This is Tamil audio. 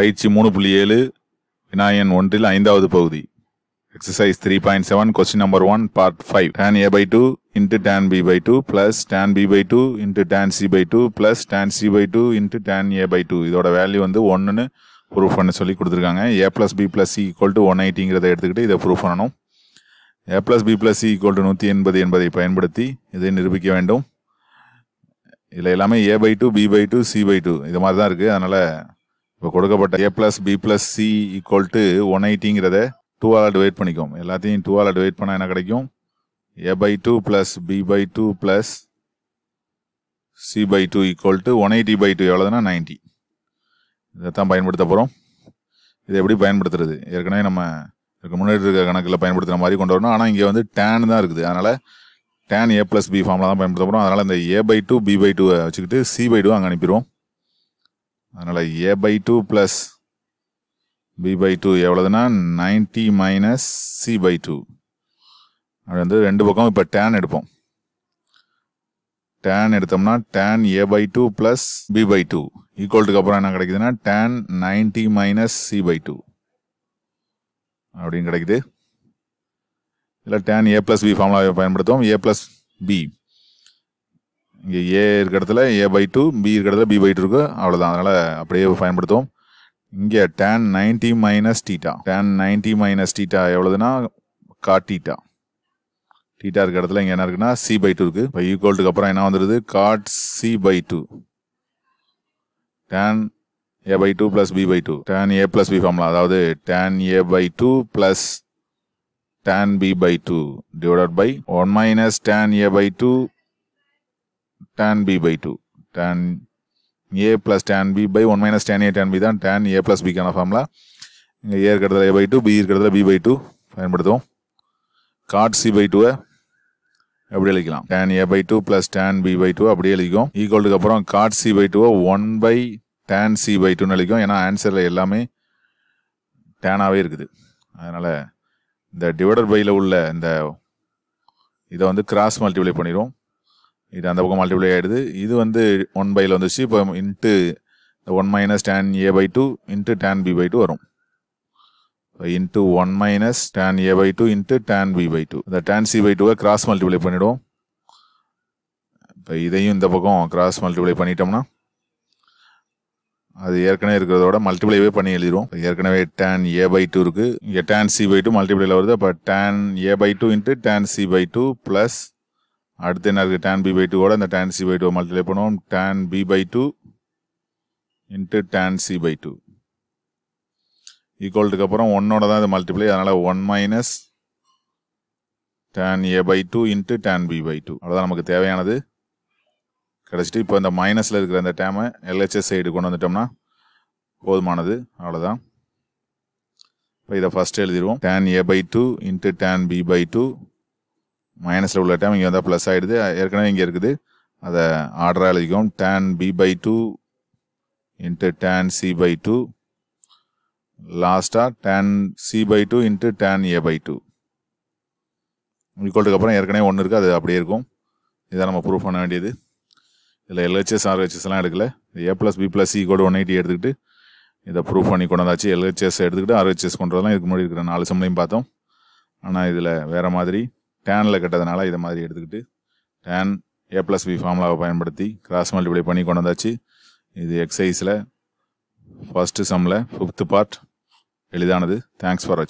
பயிற்சி மூணு புள்ளி ஏழு வினாயன் ஒன்றில் ஐந்தாவது பகுதி exercise three point seven question number one part five tan A by two into tan B by two plus tan B by two into tan C by two plus tan C by two into tan A by two இதோட வேல்யூ வந்து ஒன்றுன்னு ப்ரூஃப் பண்ண சொல்லி கொடுத்துருக்காங்க A plus B plus C equal to one எயிட்டிங்கிறத எடுத்துக்கிட்டு இதை ப்ரூஃப் பண்ணணும் A plus B plus C equal to நூற்றி எண்பது என்பதை பயன்படுத்தி இதை நிரூபிக்க வேண்டும் இதில் எல்லாமே A by two B by two C by two இது மாதிரி தான் இருக்குது அதனால் இப்போ கொடுக்கப்பட்ட A plus B plus C equal to one எயிட்டிங்கிறத டூ டூவால் டிவைட் பண்ணிக்கும் எல்லாத்தையும் டூ டூவால் டிவைட் பண்ணால் என்ன கிடைக்கும் A by two plus B by two plus C by two equal to one eighty by two எவ்வளோதுன்னா நைன்ட்டி இதைத்தான் பயன்படுத்த போகிறோம் இது எப்படி பயன்படுத்துறது ஏற்கனவே நம்ம இதுக்கு முன்னாடி கணக்கில் பயன்படுத்துகிற மாதிரி கொண்டு வரணும் ஆனால் இங்கே வந்து டேன் தான் இருக்குது அதனால் டேன் ஏ ப்ளஸ் பி ஃபார்மில் தான் பயன்படுத்த போகிறோம் அதனால் இந்த A by two B by டூவை வச்சுக்கிட்டு சி பை டூ அங்கே அனுப்பிடுவோம் அதனால் A by two plus B by two எவ்வளோதுன்னா ninety minus C by two அது வந்து ரெண்டு பக்கம் இப்போ டேன் எடுப்போம் டேன் எடுத்தோம்னா tan A by two plus B by two ஈக்குவல்ட்டுக்கு அப்புறம் என்ன கிடைக்குதுன்னா tan ninety minus C by two அப்படின்னு கிடைக்குது இல்லை டேன் ஏ ப்ளஸ் பி ஃபார்முலாவை பயன்படுத்துவோம் ஏ ப்ளஸ் பி இங்கே ஏ இருக்க இடத்துல ஏ பை டூ பி இருக்க இடத்துல பி பை டூ இருக்குது அவ்வளோதான் அதனால் அப்படியே பயன்படுத்துவோம் இங்கே tan ninety minus theta tan ninety minus theta எவ்வளோதுன்னா கா டீட்டா டீட்டா இருக்கிற இடத்துல இங்கே என்ன இருக்குன்னா சி பை டூ இருக்குது இப்போ ஈக்குவல்ட்டுக்கு அப்புறம் என்ன வந்துடுது cot C by two tan A by two plus B by two tan A plus B ஃபார்ம்லாம் அதாவது tan A by two plus tan B by two divided by one minus tan A by two tan B by two tan A plus tan B by one minus tan A tan B தான் டேன் ஏ ப்ளஸ் bக்கான ஃபார்முலா இங்கே ஏ இருக்கிறதுல ஏ பை டூ பி இருக்கிறதுல பி பை டூ பயன்படுத்துவோம் காட் சி பை டூவை எப்படி எழுதிக்கலாம் tan A by two plus tan B by two அப்படியே எழுதிக்கும் ஈக்குவலுக்கு அப்புறம் காட் சி பை டூவை one by tan C by டூன்னு எழுதிக்கும் ஏன்னா ஆன்சரில் எல்லாமே டேனாகவே இருக்குது அதனால் இந்த டிவைடர் பையில் உள்ள இந்த இதை வந்து கிராஸ் மல்டிப்ளை பண்ணிடுவோம் இது அந்த பக்கம் மல்டிப்ளை ஆகிடுது இது வந்து ஒன் பையில் வந்துச்சு இப்போ into one minus tan A by two into tan B by two வரும் into one minus tan A by two into tan B by two இந்த டேன் சி பை டூவை கிராஸ் மல்டிப்ளை பண்ணிவிடுவோம் இப்போ இதையும் இந்த பக்கம் கிராஸ் மல்டிப்ளை பண்ணிட்டோம்னா அது ஏற்கனவே இருக்கிறதோட மல்டிப்ளைவே பண்ணி எழுதிடுவோம் ஏற்கனவே டேன் ஏ பை டூ இருக்குது இங்கே டேன் சி பை டூ மல்டிப்ளையில் வருது அப்போ tan A by two into tan C by two plus அடுத்து என்ன இருக்குது டேன் பி பை டூ அந்த tan C by two multiply பண்ணுவோம் tan B by two into tan C by two ஈக்குவல்டுக்கு அப்புறம் ஒன்னோட தான் இது மல்டிப்ளை அதனால் one minus tan A by two into tan B by two அவ்வளோதான் நமக்கு தேவையானது கிடச்சிட்டு இப்போ இந்த மைனஸில் இருக்கிற அந்த டேமை எல்ஹெச்எஸ் சைடு கொண்டு வந்துட்டோம்னா போதுமானது அவ்வளோதான் இப்போ இதை ஃபஸ்ட்டு எழுதிடுவோம் tan A by two into tan B by two மைனஸில் உள்ள டேம் இங்கே வந்தால் ப்ளஸ் ஆகிடுது ஏற்கனவே இங்கே இருக்குது அதை ஆர்டராக எழுதிக்கும் tan B by two into tan C by two லாஸ்ட்டாக tan C by two into tan A by two ஈக்குவல்ட்டுக்கு அப்புறம் ஏற்கனவே ஒன்று இருக்குது அது அப்படியே இருக்கும் இதான் நம்ம ப்ரூஃப் பண்ண வேண்டியது இதில் எல்ஹெச்எஸ் ஆர்ஹெச்எஸ்லாம் எடுக்கல A plus B plus C கோடு ஒன் எயிட்டி எடுத்துக்கிட்டு இதை ப்ரூஃப் பண்ணி கொண்டாந்தாச்சு எல்ஹெச்எஸ் எடுத்துக்கிட்டு ஆர்ஹெச்எஸ் கொண்டதெல்லாம் இதுக்கு முன்னாடி இருக்கிற நாலு சம்பளையும் பார்த்தோம் ஆனால் இதில் வேறு மாதிரி டேனில் கட்டதுனால இதை மாதிரி எடுத்துக்கிட்டு டேன் ஏ ப்ளஸ் பி ஃபார்முலாவை பயன்படுத்தி கிராஸ் மல்டிப்ளை பண்ணி கொண்டு வந்தாச்சு இது எக்ஸசைஸில் ஃபஸ்ட்டு சம்மில் ஃபிஃப்த்து பார்ட் எளிதானது தேங்க்ஸ் ஃபார் வாட்சிங்